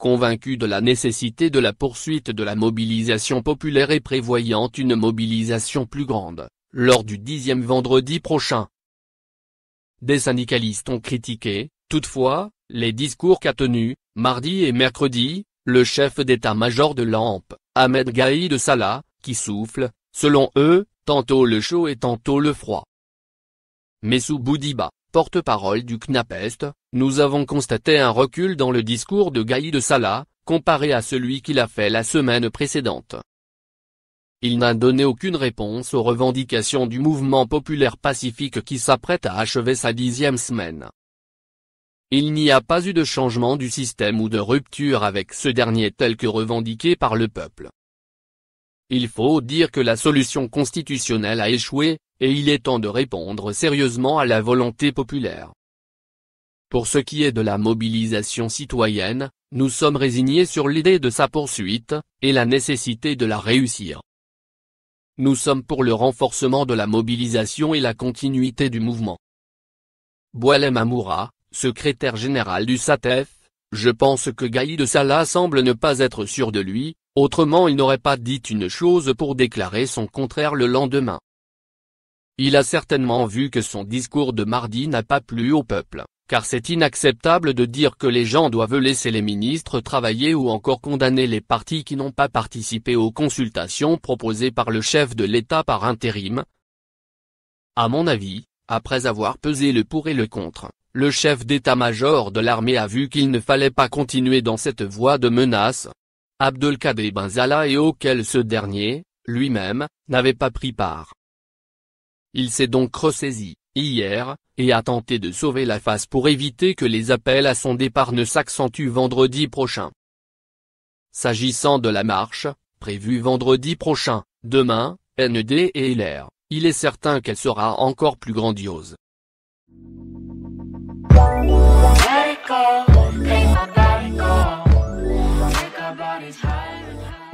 convaincu de la nécessité de la poursuite de la mobilisation populaire et prévoyant une mobilisation plus grande, lors du dixième vendredi prochain. Des syndicalistes ont critiqué, toutefois, les discours qu'a tenus, mardi et mercredi, le chef d'état-major de l'AMP, Ahmed Gaïd Salah, qui souffle, selon eux, tantôt le chaud et tantôt le froid. sous Boudiba, porte-parole du CNAPEST, nous avons constaté un recul dans le discours de Gaïd de Salah, comparé à celui qu'il a fait la semaine précédente. Il n'a donné aucune réponse aux revendications du mouvement populaire pacifique qui s'apprête à achever sa dixième semaine. Il n'y a pas eu de changement du système ou de rupture avec ce dernier tel que revendiqué par le peuple. Il faut dire que la solution constitutionnelle a échoué, et il est temps de répondre sérieusement à la volonté populaire. Pour ce qui est de la mobilisation citoyenne, nous sommes résignés sur l'idée de sa poursuite, et la nécessité de la réussir. Nous sommes pour le renforcement de la mobilisation et la continuité du mouvement. Boilem Amoura, secrétaire général du SATEF, je pense que Gaïd Salah semble ne pas être sûr de lui, Autrement il n'aurait pas dit une chose pour déclarer son contraire le lendemain. Il a certainement vu que son discours de mardi n'a pas plu au peuple, car c'est inacceptable de dire que les gens doivent laisser les ministres travailler ou encore condamner les partis qui n'ont pas participé aux consultations proposées par le chef de l'État par intérim. À mon avis, après avoir pesé le pour et le contre, le chef d'état-major de l'armée a vu qu'il ne fallait pas continuer dans cette voie de menace, Abdelkader Benzala et auquel ce dernier, lui-même, n'avait pas pris part. Il s'est donc ressaisi, hier, et a tenté de sauver la face pour éviter que les appels à son départ ne s'accentuent vendredi prochain. S'agissant de la marche, prévue vendredi prochain, demain, ND et LR, il est certain qu'elle sera encore plus grandiose. body's high.